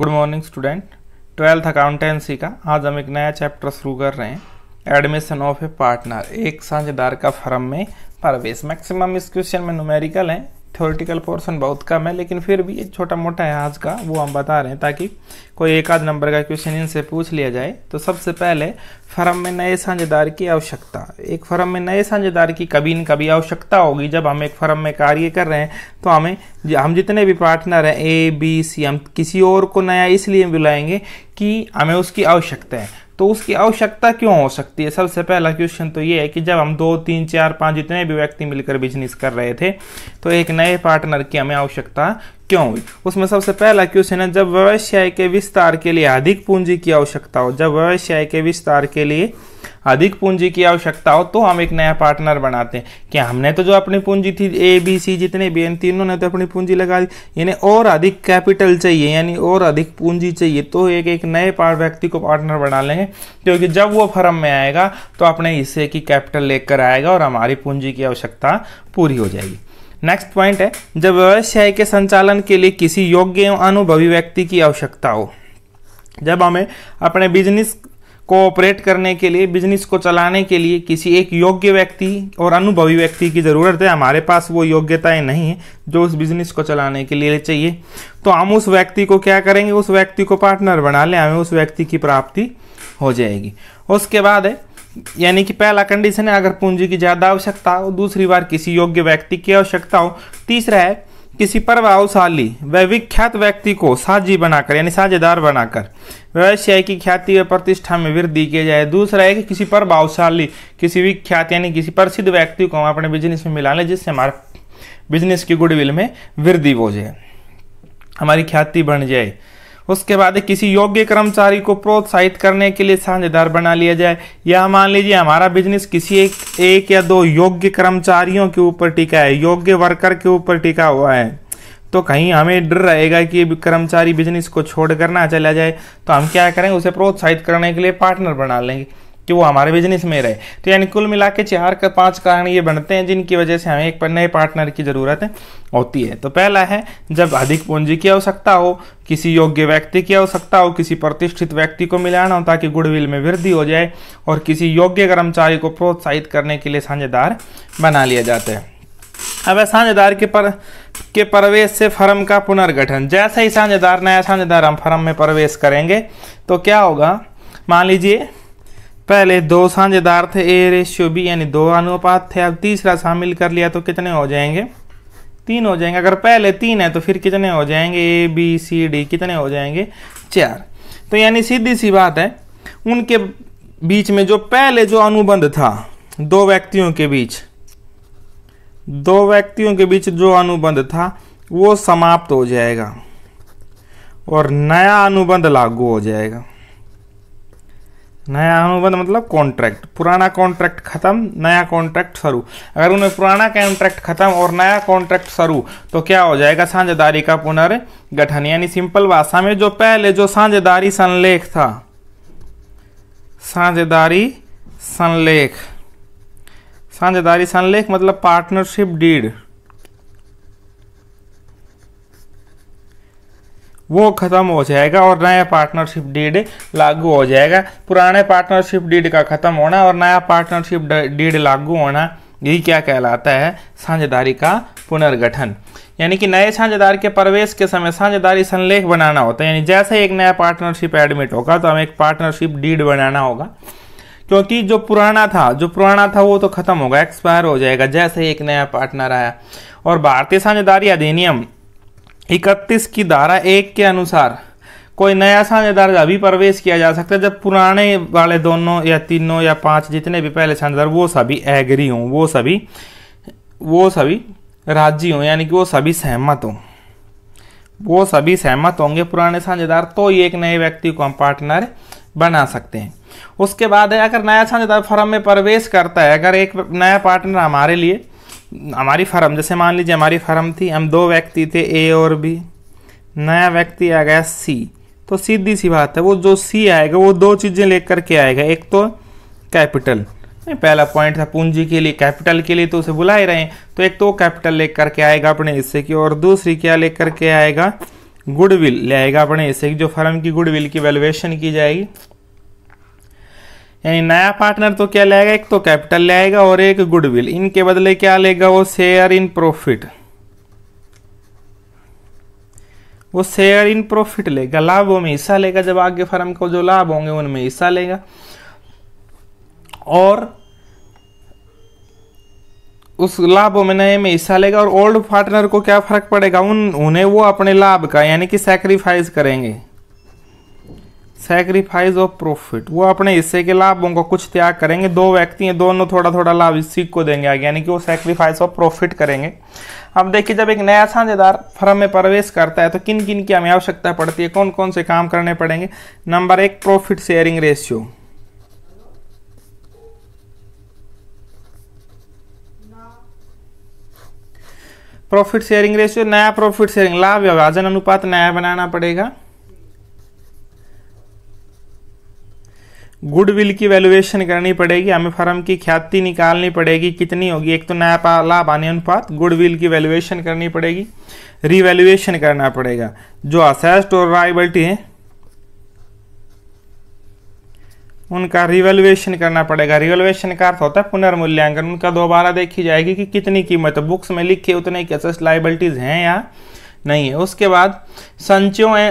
good morning student twelfth accountancy का आज हम एक नया चैप्टर शुरू कर रहे हैं एडमिशन ऑफ ए पार्टनर एक साझेदार का फर्म में प्रवेश मैक्सिमम इस क्वेश्चन में न्यूमेरिकल है थ्योरेटिकल पोर्सन बहुत कम है लेकिन फिर भी एक छोटा मोटा है आज का वो हम बता रहे हैं ताकि कोई एक आध नंबर का क्वेश्चन इनसे पूछ लिया जाए तो सबसे पहले फर्म में नए साझेदार की आवश्यकता एक फर्म में नए साझेदार की कभी न कभी आवश्यकता होगी जब हम एक फर्म में कार्य कर रहे हैं तो हमें हम जितने भी पार्टनर हैं ए बी सी हम किसी और को नया इसलिए बुलाएंगे कि हमें उसकी आवश्यकता है तो उसकी आवश्यकता क्यों हो सकती है सबसे पहला क्वेश्चन तो ये है कि जब हम दो तीन चार पाँच जितने भी व्यक्ति मिलकर बिजनेस कर रहे थे तो एक नए पार्टनर की हमें आवश्यकता क्यों हुई उसमें सबसे पहला क्वेश्चन है जब व्यवसाय के विस्तार के लिए अधिक पूंजी की आवश्यकता हो जब व्यवसाय के विस्तार के लिए अधिक पूंजी की आवश्यकता हो तो हम एक नया पार्टनर बनाते हैं कि हमने तो जो अपनी पूंजी थी ए बी सी जितने भी इन तीनों ने तो अपनी पूंजी लगा दी यानी और अधिक कैपिटल चाहिए यानी और अधिक पूंजी चाहिए तो एक एक नए व्यक्ति को पार्टनर बना लेंगे क्योंकि जब वो फर्म में आएगा तो अपने हिस्से की कैपिटल लेकर आएगा और हमारी पूंजी की आवश्यकता पूरी हो जाएगी नेक्स्ट पॉइंट है जब व्यवसाय के संचालन के लिए किसी योग्य एवं अनुभवी व्यक्ति की आवश्यकता हो जब हमें अपने बिजनेस कोऑपरेट करने के लिए बिजनेस को चलाने के लिए किसी एक योग्य व्यक्ति और अनुभवी व्यक्ति की ज़रूरत है हमारे पास वो योग्यताएं नहीं है जो उस बिजनेस को चलाने के लिए चाहिए तो हम उस व्यक्ति को क्या करेंगे उस व्यक्ति को पार्टनर बना लें हमें उस व्यक्ति की प्राप्ति हो जाएगी उसके बाद है यानी कि पहला कंडीशन है अगर पूंजी की ज़्यादा आवश्यकता हो दूसरी बार किसी योग्य व्यक्ति की आवश्यकता हो तीसरा है किसी प्रभावशाली व विख्यात व्यक्ति को साझी बनाकर यानी साझेदार बनाकर व्यवसाय की ख्याति व प्रतिष्ठा में वृद्धि किया जाए दूसरा है कि किसी प्रभावशाली किसी विख्यात यानी किसी प्रसिद्ध व्यक्ति को हम अपने बिजनेस में मिला लें जिससे हमारे बिजनेस की गुडविल में वृद्धि हो जाए हमारी ख्याति बढ़ जाए उसके बाद किसी योग्य कर्मचारी को प्रोत्साहित करने के लिए साझेदार बना लिया जाए या मान लीजिए हमारा बिजनेस किसी एक एक या दो योग्य कर्मचारियों के ऊपर टिका है योग्य वर्कर के ऊपर टिका हुआ है तो कहीं हमें डर रहेगा कि कर्मचारी बिजनेस को छोड़ कर ना चला जाए तो हम क्या करें उसे प्रोत्साहित करने के लिए पार्टनर बना लेंगे कि वो हमारे बिजनेस में रहे तो यानी कुल मिला के चार का पांच कारण ये बनते हैं जिनकी वजह से हमें एक नए पार्टनर की ज़रूरत होती है तो पहला है जब अधिक पूंजी की आवश्यकता हो किसी योग्य व्यक्ति की आवश्यकता हो किसी प्रतिष्ठित व्यक्ति को मिलाना हो ताकि गुडविल में वृद्धि हो जाए और किसी योग्य कर्मचारी को प्रोत्साहित करने के लिए साझेदार बना लिया जाता है अब साझेदार के पर के प्रवेश से फर्म का पुनर्गठन जैसे ही साझेदार नया साझेदार हम फर्म में प्रवेश करेंगे तो क्या होगा मान लीजिए पहले दो साझेदार थे ए रेशियो बी यानी दो अनुपात थे अब तीसरा शामिल कर लिया तो कितने हो जाएंगे तीन हो जाएंगे अगर पहले तीन है तो फिर कितने हो जाएंगे ए बी सी डी कितने हो जाएंगे चार तो यानी सीधी सी बात है उनके बीच में जो पहले जो अनुबंध था दो व्यक्तियों के बीच दो व्यक्तियों के बीच जो अनुबंध था वो समाप्त हो जाएगा और नया अनुबंध लागू हो जाएगा नया अनुबंध मतलब कॉन्ट्रैक्ट पुराना कॉन्ट्रैक्ट खत्म नया कॉन्ट्रैक्ट शुरू अगर उन्हें पुराना कॉन्ट्रैक्ट खत्म और नया कॉन्ट्रैक्ट शुरू तो क्या हो जाएगा साझेदारी का पुनर्गठन यानी सिंपल भाषा में जो पहले जो साझेदारी संलेख था साझेदारी संलेख साझेदारी संलेख मतलब पार्टनरशिप डीड वो ख़त्म हो जाएगा और नया पार्टनरशिप डीड लागू हो जाएगा पुराने पार्टनरशिप डीड का ख़त्म होना और नया पार्टनरशिप डीड लागू होना यही क्या कहलाता है साझेदारी का पुनर्गठन यानी कि नए साझेदार के प्रवेश के समय साझेदारी संलेख बनाना होता है यानी जैसे एक नया पार्टनरशिप एडमिट होगा तो हमें एक पार्टनरशिप डीड बनाना होगा क्योंकि जो पुराना था जो पुराना था वो तो खत्म होगा एक्सपायर हो जाएगा जैसे एक नया पार्टनर आया और भारतीय साझेदारी अधिनियम इकतीस की धारा एक के अनुसार कोई नया साझेदार अभी प्रवेश किया जा सकता है जब पुराने वाले दोनों या तीनों या पांच जितने भी पहले साझेदार वो सभी एग्री हों वो सभी वो सभी राजी हों यानी कि वो सभी सहमत हों वो सभी सहमत होंगे पुराने साझेदार तो ये एक नए व्यक्ति को हम पार्टनर बना सकते हैं उसके बाद है अगर नया साझेदार फॉर्म में प्रवेश करता है अगर एक नया पार्टनर हमारे लिए हमारी फर्म जैसे मान लीजिए हमारी फर्म थी हम दो व्यक्ति थे ए और बी नया व्यक्ति आ गया सी तो सीधी सी बात है वो जो सी आएगा वो दो चीज़ें लेकर के आएगा एक तो कैपिटल पहला पॉइंट था पूंजी के लिए कैपिटल के लिए तो उसे बुला ही रहे हैं तो एक तो कैपिटल लेकर के आएगा अपने हिस्से की और दूसरी क्या लेकर के आएगा गुडविल ले आएगा अपने हिस्से की जो फर्म की गुडविल की वैल्यूएशन की जाएगी यानी नया पार्टनर तो क्या लाएगा एक तो कैपिटल ले आएगा और एक गुडविल इनके बदले क्या लेगा वो शेयर इन प्रॉफिट वो शेयर इन प्रॉफिट लेगा लाभों में हिस्सा लेगा जब आगे फर्म को जो लाभ होंगे उनमें हिस्सा लेगा और उस लाभों में नए में हिस्सा लेगा और ओल्ड पार्टनर को क्या फर्क पड़ेगा उन उन्हें वो अपने लाभ का यानी कि सेक्रीफाइस करेंगे सैक्रीफाइस ऑफ प्रॉफिट वो अपने हिस्से के लाभों को कुछ त्याग करेंगे दो व्यक्ति हैं दोनों थोड़ा थोड़ा लाभ इसी को देंगे आगे यानी कि वो सैक्रीफाइस ऑफ प्रॉफिट करेंगे अब देखिए जब एक नया साझेदार फर्म में प्रवेश करता है तो किन किन की हमें आवश्यकता पड़ती है कौन कौन से काम करने पड़ेंगे नंबर एक profit sharing ratio profit sharing ratio नया प्रॉफिट शेयरिंग लाभ विभाजन अनुपात नया बनाना पड़ेगा गुडविल की वैल्यूएशन करनी पड़ेगी हमें फर्म की ख्याति निकालनी पड़ेगी कितनी होगी एक तो नया लाभ आने अनुपात गुडविल की वैल्यूएशन करनी पड़ेगी रिवैल्यूएशन करना पड़ेगा जो असेस्ट और राइबल्टी है उनका रिवैल्यूएशन करना पड़ेगा रिवैल्यूएशन का अर्थ होता है पुनर्मूल्यांकन उनका दोबारा देखी जाएगी कि कितनी कीमत बुक्स में लिखे उतने की असेस्ट लाइबिलिटीज़ हैं या नहीं है उसके बाद संचयों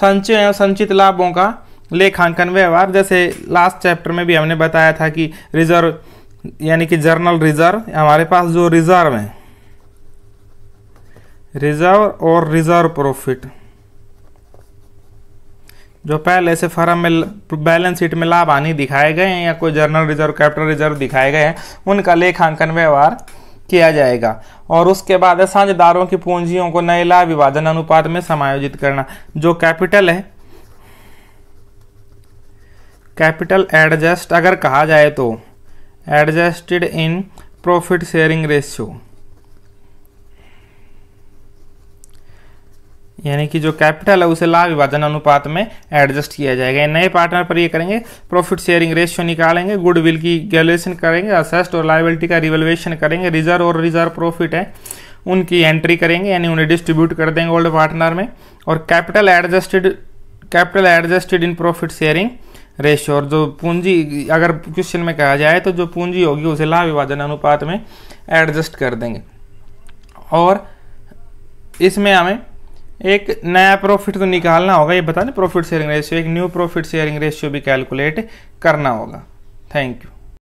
संचय संचित लाभों का लेखांकन व्यवहार जैसे लास्ट चैप्टर में भी हमने बताया था कि रिजर्व यानी कि जर्नल रिजर्व हमारे पास जो रिजर्व है रिजर्व और रिजर्व प्रॉफिट जो पहले से फर्म में बैलेंस शीट में लाभ हानि दिखाए गए हैं या कोई जर्नल रिजर्व कैपिटल रिजर्व दिखाए गए हैं उनका लेखांकन व्यवहार किया जाएगा और उसके बाद साझेदारों की पूंजियों को नए लाभ विभाजन अनुपात में समायोजित करना जो कैपिटल है कैपिटल एडजस्ट अगर कहा जाए तो adjusted in profit sharing ratio यानी कि जो कैपिटल है उसे लाभ विभाजन अनुपात में एडजस्ट किया जाएगा नए पार्टनर पर ये करेंगे प्रॉफिट शेयरिंग रेशियो निकालेंगे गुडविल की वैल्यूएशन करेंगे असेस्ट और लाइबिलिटी का रिवेल्युएशन करेंगे रिजर्व और रिजर्व प्रॉफिट है उनकी एंट्री करेंगे यानी उन्हें डिस्ट्रीब्यूट कर देंगे ओल्ड पार्टनर में और capital adjusted capital adjusted in profit sharing ratio और जो पूंजी अगर क्वेश्चन में कहा जाए तो जो पूंजी होगी उसे लाभ विभाजन अनुपात में एडजस्ट कर देंगे और इसमें हमें एक नया प्रॉफिट तो निकालना होगा ये बता दें प्रॉफिट शेयरिंग रेशियो एक न्यू प्रॉफिट शेयरिंग रेशियो भी कैलकुलेट करना होगा थैंक यू